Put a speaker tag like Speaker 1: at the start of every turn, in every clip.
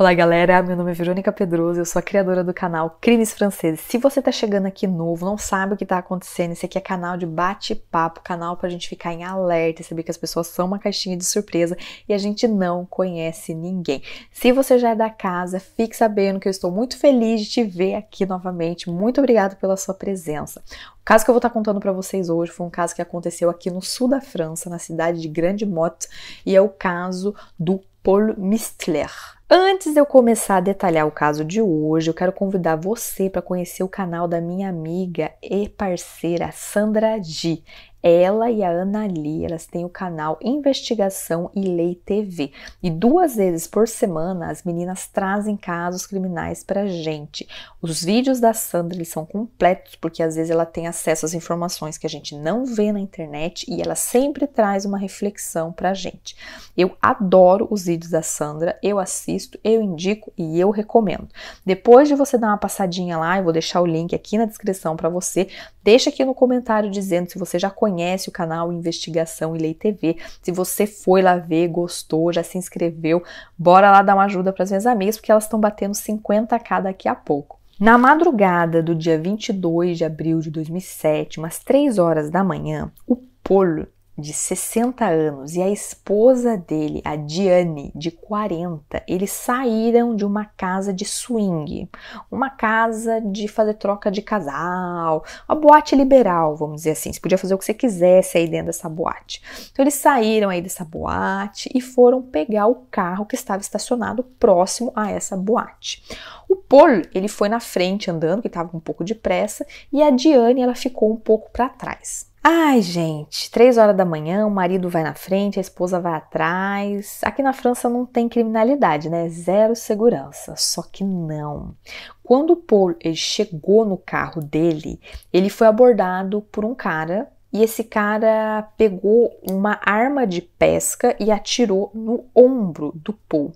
Speaker 1: Olá, galera. Meu nome é Verônica Pedroso, eu sou a criadora do canal Crimes Franceses. Se você tá chegando aqui novo, não sabe o que tá acontecendo, esse aqui é canal de bate-papo, canal pra gente ficar em alerta e saber que as pessoas são uma caixinha de surpresa e a gente não conhece ninguém. Se você já é da casa, fique sabendo que eu estou muito feliz de te ver aqui novamente. Muito obrigado pela sua presença. O caso que eu vou estar tá contando para vocês hoje foi um caso que aconteceu aqui no sul da França, na cidade de Grande Motte, e é o caso do Paul Mistler. Antes de eu começar a detalhar o caso de hoje, eu quero convidar você para conhecer o canal da minha amiga e parceira Sandra G. Ela e a Ana Lee, elas têm o canal Investigação e Lei TV. E duas vezes por semana as meninas trazem casos criminais pra gente. Os vídeos da Sandra eles são completos porque às vezes ela tem acesso às informações que a gente não vê na internet e ela sempre traz uma reflexão pra gente. Eu adoro os vídeos da Sandra, eu assisto, eu indico e eu recomendo. Depois de você dar uma passadinha lá, eu vou deixar o link aqui na descrição para você. Deixa aqui no comentário dizendo se você já conhece conhece o canal Investigação e Lei TV, se você foi lá ver, gostou, já se inscreveu, bora lá dar uma ajuda para as minhas amigas, porque elas estão batendo 50k daqui a pouco. Na madrugada do dia 22 de abril de 2007, umas 3 horas da manhã, o Polo de 60 anos e a esposa dele, a Diane, de 40, eles saíram de uma casa de swing, uma casa de fazer troca de casal, uma boate liberal, vamos dizer assim. Você podia fazer o que você quisesse aí dentro dessa boate. Então eles saíram aí dessa boate e foram pegar o carro que estava estacionado próximo a essa boate. O Paul, ele foi na frente andando, que estava com um pouco de pressa, e a Diane, ela ficou um pouco para trás. Ai, gente, três horas da manhã, o marido vai na frente, a esposa vai atrás. Aqui na França não tem criminalidade, né? Zero segurança. Só que não. Quando o Paul ele chegou no carro dele, ele foi abordado por um cara e esse cara pegou uma arma de pesca e atirou no ombro do Paul.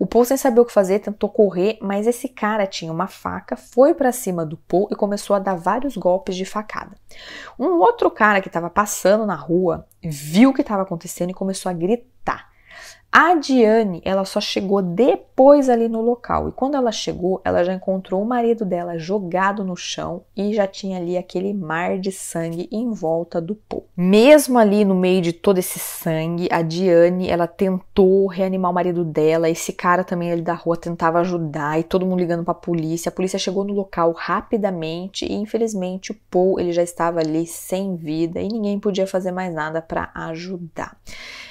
Speaker 1: O Paul, sem saber o que fazer, tentou correr, mas esse cara tinha uma faca, foi para cima do Paul e começou a dar vários golpes de facada. Um outro cara que estava passando na rua viu o que estava acontecendo e começou a gritar. A Diane, ela só chegou depois ali no local. E quando ela chegou, ela já encontrou o marido dela jogado no chão e já tinha ali aquele mar de sangue em volta do Paul. Mesmo ali no meio de todo esse sangue, a Diane, ela tentou reanimar o marido dela. Esse cara também ali da rua tentava ajudar e todo mundo ligando para a polícia. A polícia chegou no local rapidamente e infelizmente o Paul, ele já estava ali sem vida e ninguém podia fazer mais nada para ajudar.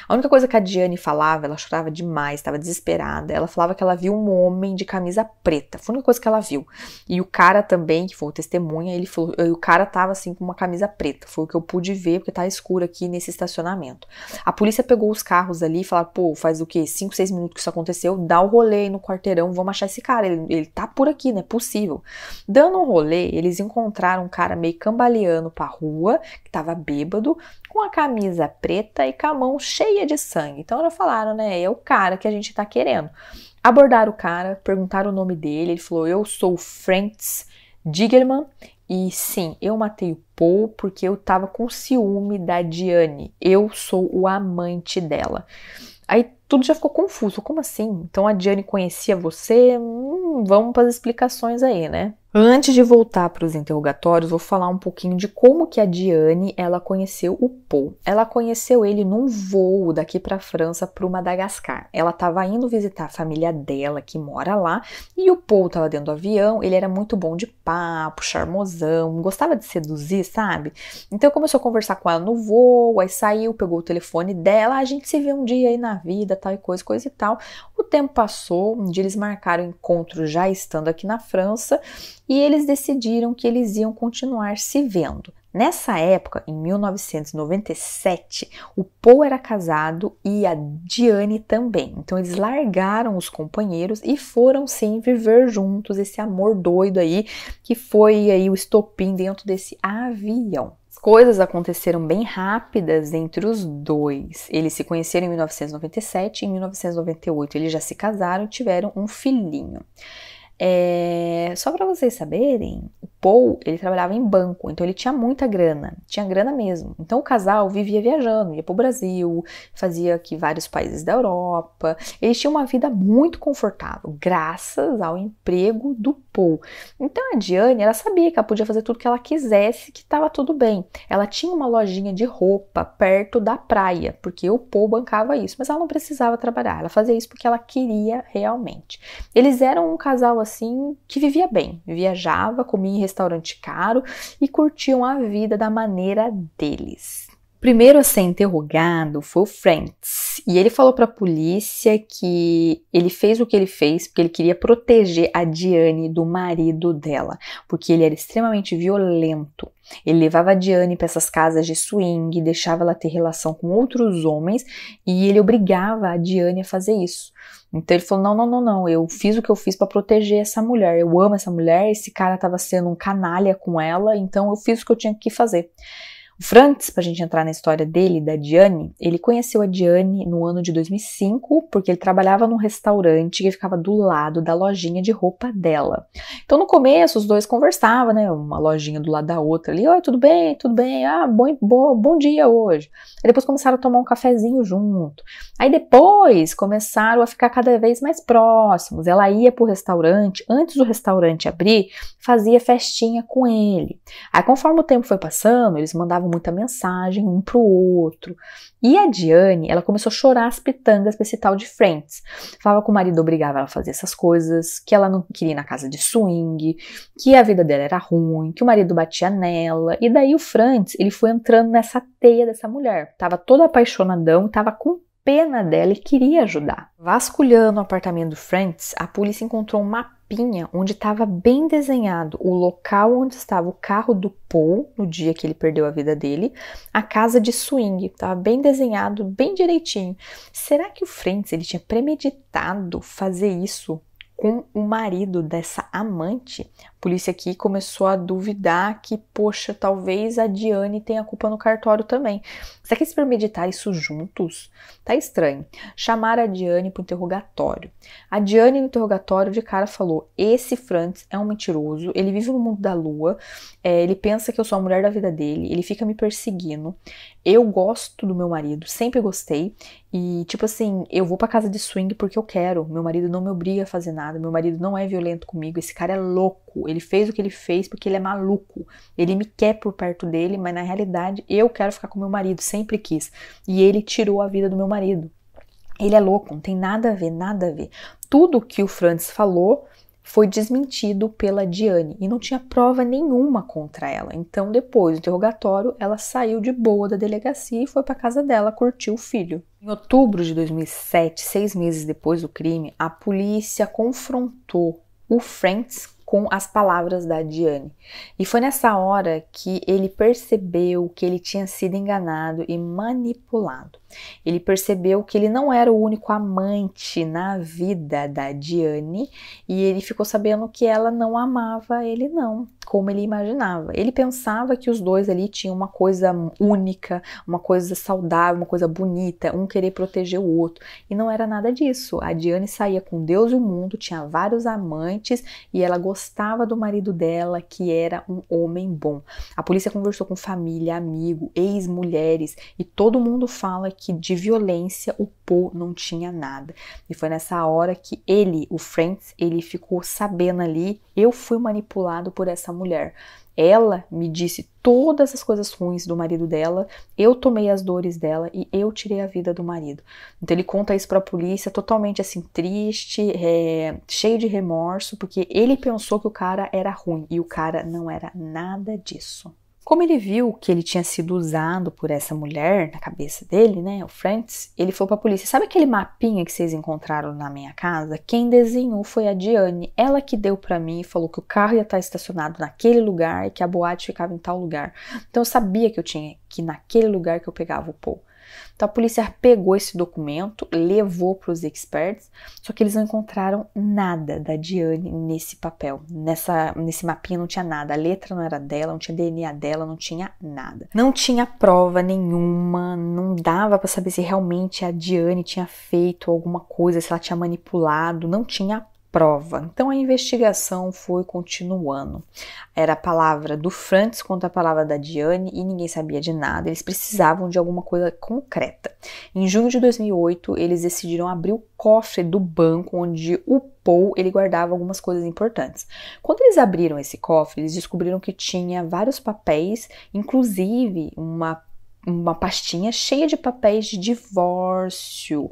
Speaker 1: A única coisa que a Diane falava, ela chorava demais, estava desesperada. Ela falava que ela viu um homem de camisa preta. Foi a única coisa que ela viu. E o cara também, que foi o testemunha, ele falou, o cara tava assim com uma camisa preta. Foi o que eu pude ver, porque tá escuro aqui nesse estacionamento. A polícia pegou os carros ali e falou: pô, faz o quê? cinco, seis minutos que isso aconteceu, dá o um rolê aí no quarteirão, vamos achar esse cara. Ele, ele tá por aqui, não é possível. Dando um rolê, eles encontraram um cara meio cambaleando pra rua, que tava bêbado, com a camisa preta e com a mão cheia de sangue. Então elas falaram, né? É o cara que a gente tá querendo. Abordaram o cara, perguntaram o nome dele, ele falou: Eu sou Franz Diggerman e sim, eu matei o Paul porque eu tava com ciúme da Diane. Eu sou o amante dela. Aí tudo já ficou confuso. Como assim? Então a Diane conhecia você? Hum, vamos para as explicações aí, né? Antes de voltar para os interrogatórios, vou falar um pouquinho de como que a Diane ela conheceu o Paul. Ela conheceu ele num voo daqui para a França para Madagascar. Ela estava indo visitar a família dela que mora lá e o Paul estava dentro do avião. Ele era muito bom de papo, charmosão, gostava de seduzir, sabe? Então começou a conversar com ela no voo, aí saiu, pegou o telefone dela, a gente se vê um dia aí na vida, tal e coisa, coisa e tal. O tempo passou, um dia eles marcaram encontro já estando aqui na França e eles decidiram que eles iam continuar se vendo. Nessa época, em 1997, o Paul era casado e a Diane também. Então eles largaram os companheiros e foram sim viver juntos esse amor doido aí que foi aí o estopim dentro desse avião. As coisas aconteceram bem rápidas entre os dois. Eles se conheceram em 1997 e em 1998 eles já se casaram e tiveram um filhinho. É, só para vocês saberem, o Paul, ele trabalhava em banco, então ele tinha muita grana, tinha grana mesmo. Então o casal vivia viajando, ia pro Brasil, fazia aqui vários países da Europa. Eles tinham uma vida muito confortável, graças ao emprego do Paul. Então a Diane, ela sabia que ela podia fazer tudo que ela quisesse, que estava tudo bem. Ela tinha uma lojinha de roupa perto da praia, porque o Paul bancava isso, mas ela não precisava trabalhar, ela fazia isso porque ela queria realmente. Eles eram um casal assim que vivia bem, viajava, comia em restaurante caro e curtiam a vida da maneira deles primeiro a ser interrogado foi o Friends e ele falou para a polícia que ele fez o que ele fez porque ele queria proteger a Diane do marido dela, porque ele era extremamente violento. Ele levava a Diane para essas casas de swing, deixava ela ter relação com outros homens e ele obrigava a Diane a fazer isso. Então ele falou: "Não, não, não, não, eu fiz o que eu fiz para proteger essa mulher. Eu amo essa mulher, esse cara estava sendo um canalha com ela, então eu fiz o que eu tinha que fazer". O Frantz, para a gente entrar na história dele, da Diane, ele conheceu a Diane no ano de 2005, porque ele trabalhava num restaurante que ficava do lado da lojinha de roupa dela. Então, no começo, os dois conversavam, né? Uma lojinha do lado da outra ali, oi, tudo bem, tudo bem, ah, bom, bom, bom dia hoje. Aí depois começaram a tomar um cafezinho junto. Aí depois começaram a ficar cada vez mais próximos. Ela ia pro restaurante, antes do restaurante abrir, fazia festinha com ele. Aí, conforme o tempo foi passando, eles mandavam mandavam muita mensagem um pro outro. E a Diane, ela começou a chorar as pitangas pra esse tal de Friends. Falava que o marido obrigava ela a fazer essas coisas, que ela não queria ir na casa de swing, que a vida dela era ruim, que o marido batia nela. E daí o Friends, ele foi entrando nessa teia dessa mulher. Tava todo apaixonadão, tava com pena dela e queria ajudar. Vasculhando o apartamento do Francis, a polícia encontrou um mapinha onde estava bem desenhado o local onde estava o carro do Paul no dia que ele perdeu a vida dele, a casa de swing, estava bem desenhado, bem direitinho. Será que o Francis ele tinha premeditado fazer isso com o marido dessa amante, a polícia aqui começou a duvidar que, poxa, talvez a Diane tenha culpa no cartório também. Será que eles premeditaram isso juntos? Tá estranho. Chamaram a Diane para o interrogatório. A Diane no interrogatório de cara falou: esse Franz é um mentiroso, ele vive no mundo da lua, é, ele pensa que eu sou a mulher da vida dele, ele fica me perseguindo. Eu gosto do meu marido, sempre gostei. E, tipo assim, eu vou pra casa de swing porque eu quero. Meu marido não me obriga a fazer nada. Meu marido não é violento comigo. Esse cara é louco. Ele fez o que ele fez porque ele é maluco. Ele me quer por perto dele, mas na realidade eu quero ficar com meu marido. Sempre quis. E ele tirou a vida do meu marido. Ele é louco, não tem nada a ver, nada a ver. Tudo que o Francis falou foi desmentido pela Diane e não tinha prova nenhuma contra ela. Então, depois do interrogatório, ela saiu de boa da delegacia e foi para casa dela curtir o filho. Em outubro de 2007, seis meses depois do crime, a polícia confrontou o Friends com as palavras da Diane. E foi nessa hora que ele percebeu que ele tinha sido enganado e manipulado. Ele percebeu que ele não era o único amante na vida da Diane e ele ficou sabendo que ela não amava ele não, como ele imaginava. Ele pensava que os dois ali tinham uma coisa única, uma coisa saudável, uma coisa bonita, um querer proteger o outro, e não era nada disso. A Diane saía com Deus e o mundo, tinha vários amantes e ela gostava do marido dela, que era um homem bom. A polícia conversou com família, amigo, ex-mulheres e todo mundo fala que que de violência o Poe não tinha nada. E foi nessa hora que ele, o Friends, ele ficou sabendo ali, eu fui manipulado por essa mulher. Ela me disse todas as coisas ruins do marido dela, eu tomei as dores dela e eu tirei a vida do marido. Então ele conta isso para a polícia, totalmente assim triste, é, cheio de remorso, porque ele pensou que o cara era ruim e o cara não era nada disso. Como ele viu que ele tinha sido usado por essa mulher na cabeça dele, né, o Francis, ele foi para a polícia. Sabe aquele mapinha que vocês encontraram na minha casa? Quem desenhou foi a Diane. Ela que deu para mim e falou que o carro ia estar tá estacionado naquele lugar e que a boate ficava em tal lugar. Então eu sabia que eu tinha que ir naquele lugar que eu pegava o Paul. Então a polícia pegou esse documento, levou para os experts, só que eles não encontraram nada da Diane nesse papel. Nessa, nesse mapinha não tinha nada, a letra não era dela, não tinha DNA dela, não tinha nada. Não tinha prova nenhuma, não dava para saber se realmente a Diane tinha feito alguma coisa, se ela tinha manipulado, não tinha prova. Então a investigação foi continuando. Era a palavra do Francis contra a palavra da Diane e ninguém sabia de nada. Eles precisavam de alguma coisa concreta. Em junho de 2008, eles decidiram abrir o cofre do banco onde o Paul ele guardava algumas coisas importantes. Quando eles abriram esse cofre, eles descobriram que tinha vários papéis, inclusive uma uma pastinha cheia de papéis de divórcio,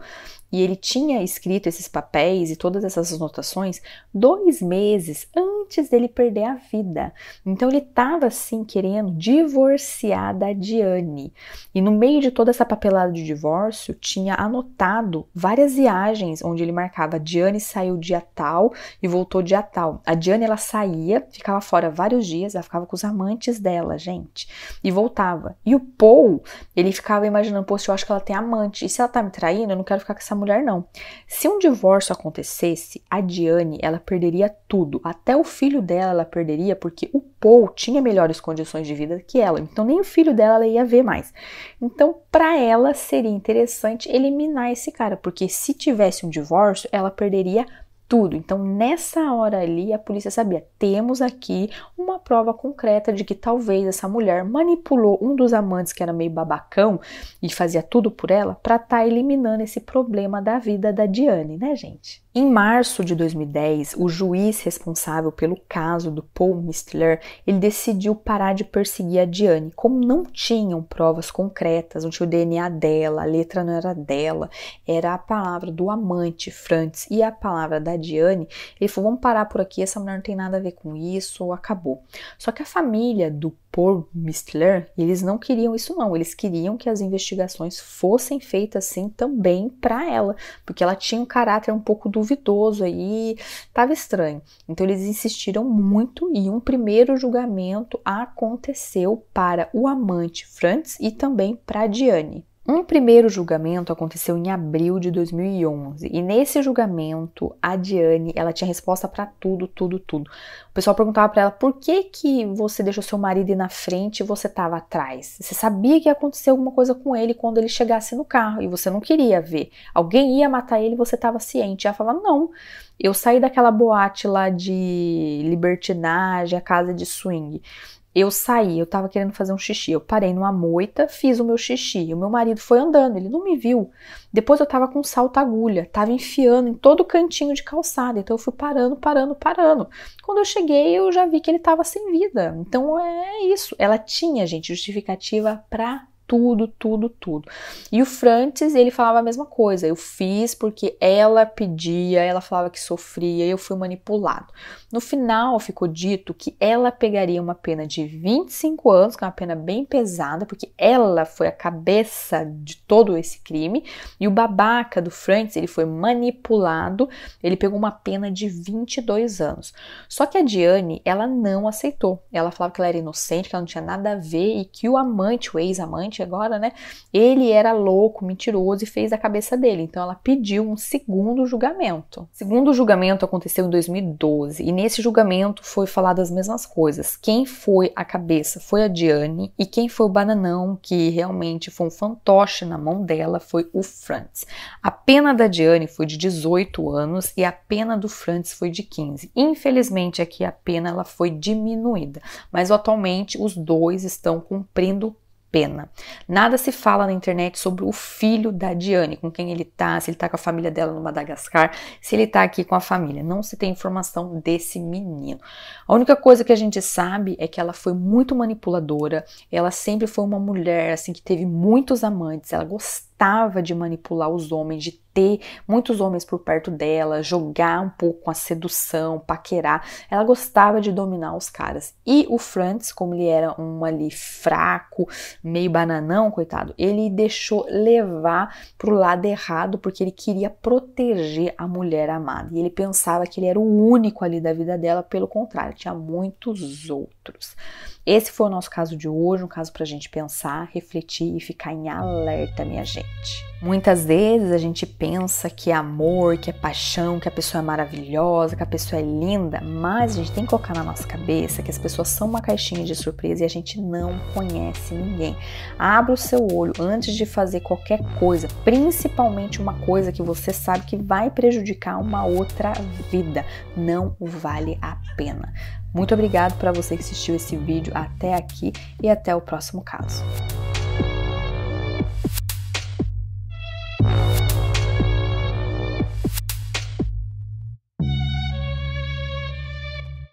Speaker 1: e ele tinha escrito esses papéis e todas essas anotações dois meses antes dele perder a vida. Então ele estava assim querendo divorciar da Diane. E no meio de toda essa papelada de divórcio, tinha anotado várias viagens onde ele marcava: Diane saiu dia tal e voltou dia tal. A Diane ela saía, ficava fora vários dias, ela ficava com os amantes dela, gente, e voltava. E o Paul, ele ficava imaginando: pô, se eu acho que ela tem amante, e se ela tá me traindo, eu não quero ficar com essa mulher não. Se um divórcio acontecesse, a Diane, ela perderia tudo, até o filho dela ela perderia porque o Paul tinha melhores condições de vida que ela, então nem o filho dela ela ia ver mais. Então, para ela seria interessante eliminar esse cara, porque se tivesse um divórcio, ela perderia tudo. Então, nessa hora ali, a polícia sabia: temos aqui uma prova concreta de que talvez essa mulher manipulou um dos amantes que era meio babacão e fazia tudo por ela para estar tá eliminando esse problema da vida da Diane, né, gente? Em março de 2010, o juiz responsável pelo caso do Paul Mistler, ele decidiu parar de perseguir a Diane, como não tinham provas concretas, não tinha o DNA dela, a letra não era dela, era a palavra do amante Franz, e a palavra da Diane. Ele falou: "Vamos parar por aqui, essa mulher não tem nada a ver com isso", acabou. Só que a família do por Mistler, e eles não queriam isso não, eles queriam que as investigações fossem feitas assim também para ela, porque ela tinha um caráter um pouco duvidoso aí, tava estranho. Então eles insistiram muito e um primeiro julgamento aconteceu para o amante Franz e também para Diane. Um primeiro julgamento aconteceu em abril de 2011 e nesse julgamento a Diane ela tinha resposta para tudo, tudo, tudo. O pessoal perguntava para ela por que que você deixou seu marido ir na frente e você estava atrás. Você sabia que ia acontecer alguma coisa com ele quando ele chegasse no carro e você não queria ver. Alguém ia matar ele, e você estava ciente. E ela falava não, eu saí daquela boate lá de libertinagem, a casa de swing. Eu saí, eu tava querendo fazer um xixi. Eu parei numa moita, fiz o meu xixi. O meu marido foi andando, ele não me viu. Depois eu tava com salto agulha, tava enfiando em todo cantinho de calçada. Então eu fui parando, parando, parando. Quando eu cheguei, eu já vi que ele tava sem vida. Então é isso. Ela tinha, gente, justificativa pra tudo, tudo, tudo. E o Francis, ele falava a mesma coisa. Eu fiz porque ela pedia, ela falava que sofria, eu fui manipulado. No final, ficou dito que ela pegaria uma pena de 25 anos, que é uma pena bem pesada, porque ela foi a cabeça de todo esse crime. E o babaca do Francis, ele foi manipulado, ele pegou uma pena de 22 anos. Só que a Diane, ela não aceitou. Ela falava que ela era inocente, que ela não tinha nada a ver e que o amante, o ex-amante, gente agora, né? Ele era louco, mentiroso e fez a cabeça dele. Então ela pediu um segundo julgamento. O segundo julgamento aconteceu em 2012 e nesse julgamento foi falado as mesmas coisas. Quem foi a cabeça foi a Diane e quem foi o bananão que realmente foi um fantoche na mão dela foi o Franz. A pena da Diane foi de 18 anos e a pena do Franz foi de 15. Infelizmente aqui a pena ela foi diminuída, mas atualmente os dois estão cumprindo pena. Nada se fala na internet sobre o filho da Diane, com quem ele tá, se ele tá com a família dela no Madagascar, se ele tá aqui com a família. Não se tem informação desse menino. A única coisa que a gente sabe é que ela foi muito manipuladora, ela sempre foi uma mulher assim que teve muitos amantes, ela gostava de manipular os homens, de ter muitos homens por perto dela, jogar um pouco com a sedução, paquerar. Ela gostava de dominar os caras. E o Franz, como ele era um ali fraco, meio bananão, coitado, ele deixou levar pro lado errado porque ele queria proteger a mulher amada. E ele pensava que ele era o único ali da vida dela, pelo contrário, tinha muitos outros. Esse foi o nosso caso de hoje, um caso para a gente pensar, refletir e ficar em alerta, minha gente. Muitas vezes a gente pensa pensa que é amor, que é paixão, que a pessoa é maravilhosa, que a pessoa é linda, mas a gente tem que colocar na nossa cabeça que as pessoas são uma caixinha de surpresa e a gente não conhece ninguém. Abra o seu olho antes de fazer qualquer coisa, principalmente uma coisa que você sabe que vai prejudicar uma outra vida. Não vale a pena. Muito obrigado para você que assistiu esse vídeo até aqui e até o próximo caso.